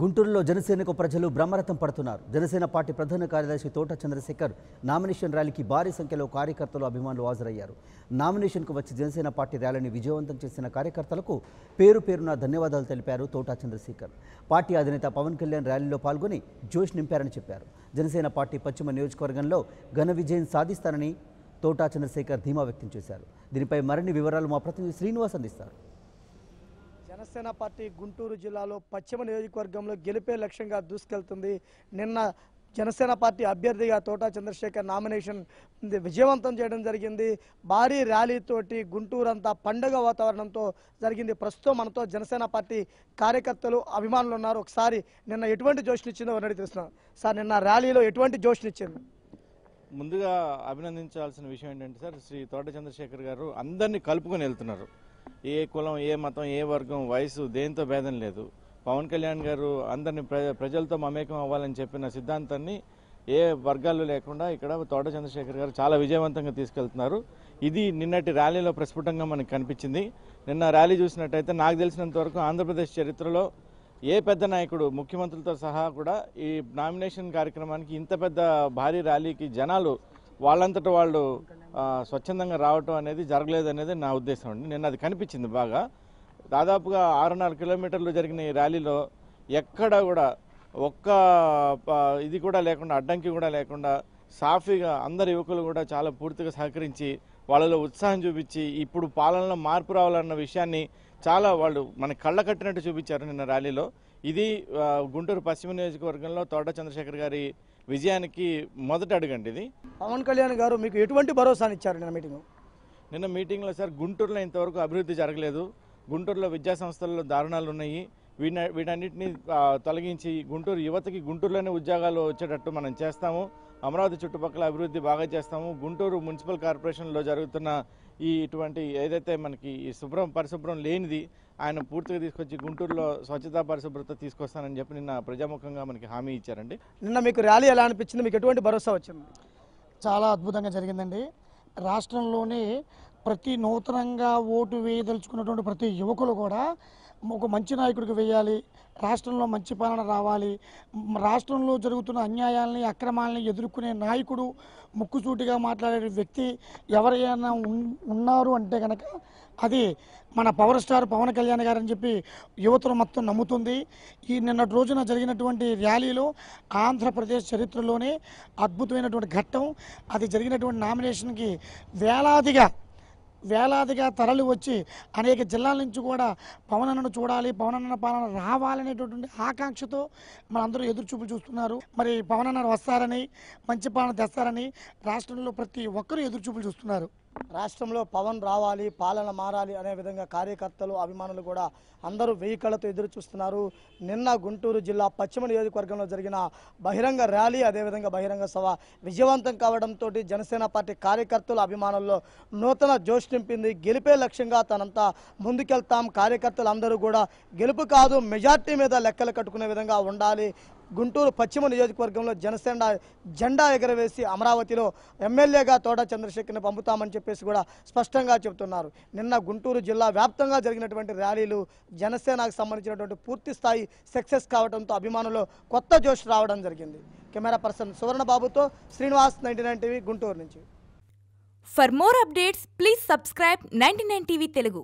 గుంటూరులో జనసేనకు ప్రజలు బ్రహ్మరథం పడుతున్నారు జనసేన పార్టీ ప్రధాన కార్యదర్శి తోట చంద్రశేఖర్ నామినేషన్ ర్యాలీకి భారీ సంఖ్యలో కార్యకర్తలు అభిమానులు హాజరయ్యారు నామినేషన్కు వచ్చి జనసేన పార్టీ ర్యాలీని విజయవంతం చేసిన కార్యకర్తలకు పేరు పేరున ధన్యవాదాలు తెలిపారు తోట చంద్రశేఖర్ పార్టీ అధినేత పవన్ కళ్యాణ్ ర్యాలీలో పాల్గొని జోష్ నింపారని చెప్పారు జనసేన పార్టీ పశ్చిమ నియోజకవర్గంలో ఘన విజయం సాధిస్తారని తోటా చంద్రశేఖర్ ధీమా వ్యక్తం చేశారు దీనిపై మరిన్ని వివరాలు మా ప్రతినిధి శ్రీనివాస్ అందిస్తారు జనసేన పార్టీ గుంటూరు జిల్లాలో పశ్చిమ నియోజకవర్గంలో గెలిపే లక్ష్యంగా దూసుకెళ్తుంది నిన్న జనసేన పార్టీ అభ్యర్థిగా తోటా చంద్రశేఖర్ నామినేషన్ విజయవంతం చేయడం జరిగింది భారీ ర్యాలీతోటి గుంటూరు అంతా పండగ వాతావరణంతో జరిగింది ప్రస్తుతం మనతో జనసేన పార్టీ కార్యకర్తలు అభిమానులు ఉన్నారు ఒకసారి నిన్న ఎటువంటి జోషినిచ్చిందో ఒకటి తెలుస్తున్నాం సార్ నిన్న ర్యాలీలో ఎటువంటి జోష్నిచ్చింది ముందుగా అభినందించాల్సిన విషయం ఏంటంటే సార్ శ్రీ తోట చంద్రశేఖర్ గారు అందరినీ కలుపుకొని వెళ్తున్నారు ఏ కులం ఏ మతం ఏ వర్గం వయసు దేంతో భేదం లేదు పవన్ కళ్యాణ్ గారు అందరిని ప్రజలతో మమేకం అవ్వాలని చెప్పిన సిద్ధాంతాన్ని ఏ వర్గాలు లేకుండా ఇక్కడ తోట చంద్రశేఖర్ గారు చాలా విజయవంతంగా తీసుకెళ్తున్నారు ఇది నిన్నటి ర్యాలీలో ప్రస్ఫుటంగా మనకు కనిపించింది నిన్న ర్యాలీ చూసినట్టయితే నాకు తెలిసినంత వరకు ఆంధ్రప్రదేశ్ చరిత్రలో ఏ పెద్ద నాయకుడు ముఖ్యమంత్రులతో సహా కూడా ఈ నామినేషన్ కార్యక్రమానికి ఇంత పెద్ద భారీ ర్యాలీకి జనాలు వాళ్ళంతటా వాళ్ళు స్వచ్ఛందంగా రావటం అనేది జరగలేదు అనేది నా ఉద్దేశం అండి నిన్న అది కనిపించింది బాగా దాదాపుగా ఆరున్నర కిలోమీటర్లు జరిగిన ఈ ర్యాలీలో ఎక్కడ కూడా ఒక్క ఇది కూడా లేకుండా అడ్డంకి కూడా లేకుండా సాఫీగా అందరు యువకులు కూడా చాలా పూర్తిగా సహకరించి వాళ్ళలో ఉత్సాహం చూపించి ఇప్పుడు పాలనలో మార్పు రావాలన్న విషయాన్ని చాలా వాళ్ళు మన కళ్ళ కట్టినట్టు చూపించారు నిన్న ర్యాలీలో ఇది గుంటూరు పశ్చిమ నియోజకవర్గంలో తోట చంద్రశేఖర్ గారి విజయానికి మొదట అడగండి ఇది పవన్ కళ్యాణ్ గారు మీకు ఎటువంటి భరోసాని ఇచ్చారు నిన్న మీటింగ్ నిన్న మీటింగ్లో సార్ గుంటూరులో ఇంతవరకు అభివృద్ధి జరగలేదు గుంటూరులో విద్యా సంస్థల్లో దారుణాలు ఉన్నాయి వీటి వీటన్నిటిని తొలగించి గుంటూరు యువతకి గుంటూరులోనే ఉద్యోగాలు వచ్చేటట్టు మనం చేస్తాము అమరావతి చుట్టుపక్కల అభివృద్ధి బాగా చేస్తాము గుంటూరు మున్సిపల్ కార్పొరేషన్లో జరుగుతున్న ఈ ఇటువంటి ఏదైతే మనకి ఈ శుభ్రం పరిశుభ్రం లేనిది ఆయన పూర్తిగా తీసుకొచ్చి గుంటూరులో స్వచ్ఛతా పరిశుభ్రత తీసుకొస్తానని చెప్పి నిన్న ప్రజాముఖంగా మనకి హామీ ఇచ్చారండి నిన్న మీకు ర్యాలీ ఎలా అనిపించింది మీకు ఎటువంటి భరోసా వచ్చింది చాలా అద్భుతంగా జరిగిందండి రాష్ట్రంలోనే ప్రతి నూతనంగా ఓటు వేయదలుచుకున్నటువంటి ప్రతి యువకులు కూడా ఒక మంచి నాయకుడికి వేయాలి రాష్ట్రంలో మంచి పాలన రావాలి రాష్ట్రంలో జరుగుతున్న అన్యాయాలని అక్రమాలని ఎదుర్కొనే నాయకుడు ముక్కుచూటిగా మాట్లాడే వ్యక్తి ఎవరైనా ఉన్నారు అంటే కనుక అది మన పవర్ స్టార్ పవన్ కళ్యాణ్ గారని చెప్పి యువతను మొత్తం నమ్ముతుంది ఈ నిన్నటి రోజున జరిగినటువంటి ర్యాలీలో ఆంధ్రప్రదేశ్ చరిత్రలోనే అద్భుతమైనటువంటి ఘట్టం అది జరిగినటువంటి నామినేషన్కి వేలాదిగా వేలాదిగా తరలి వచ్చి అనేక జిల్లాల నుంచి కూడా పవనన్నను చూడాలి పవనన్న పాలన రావాలనేటటువంటి ఆకాంక్షతో మనందరూ ఎదురు చూస్తున్నారు మరి పవనన్న వస్తారని మంచి పాలన తెస్తారని రాష్ట్రంలో ప్రతి ఒక్కరూ ఎదురు చూస్తున్నారు రాష్ట్రంలో పవన్ రావాలి పాలన మారాలి అనే విధంగా కార్యకర్తలు అభిమానులు కూడా అందరూ వెయ్యి కళ్ళతో ఎదురు చూస్తున్నారు నిన్న గుంటూరు జిల్లా పశ్చిమ నియోజకవర్గంలో జరిగిన బహిరంగ ర్యాలీ అదేవిధంగా బహిరంగ సభ విజయవంతం కావడంతో జనసేన పార్టీ కార్యకర్తలు అభిమానుల్లో నూతన జోష్ నింపింది గెలిపే లక్ష్యంగా తనంతా ముందుకెళ్తాం కార్యకర్తలు అందరూ కూడా గెలుపు కాదు మెజార్టీ మీద లెక్కలు కట్టుకునే విధంగా ఉండాలి గుంటూరు పశ్చిమ నియోజకవర్గంలో జనసేన జెండా ఎగరవేసి అమరావతిలో ఎమ్మెల్యేగా తోడా చంద్రశేఖర్ని పంపుతామని చెప్పేసి కూడా స్పష్టంగా చెబుతున్నారు నిన్న గుంటూరు జిల్లా వ్యాప్తంగా జరిగినటువంటి ర్యాలీలు జనసేనకు సంబంధించినటువంటి పూర్తి స్థాయి సక్సెస్ కావడంతో అభిమానులు కొత్త జోష్ రావడం జరిగింది కెమెరా పర్సన్ సువర్ణబాబుతో Srinivas ninety nine TV Guntur నుంచి for more updates please subscribe ninety nine TV Telugu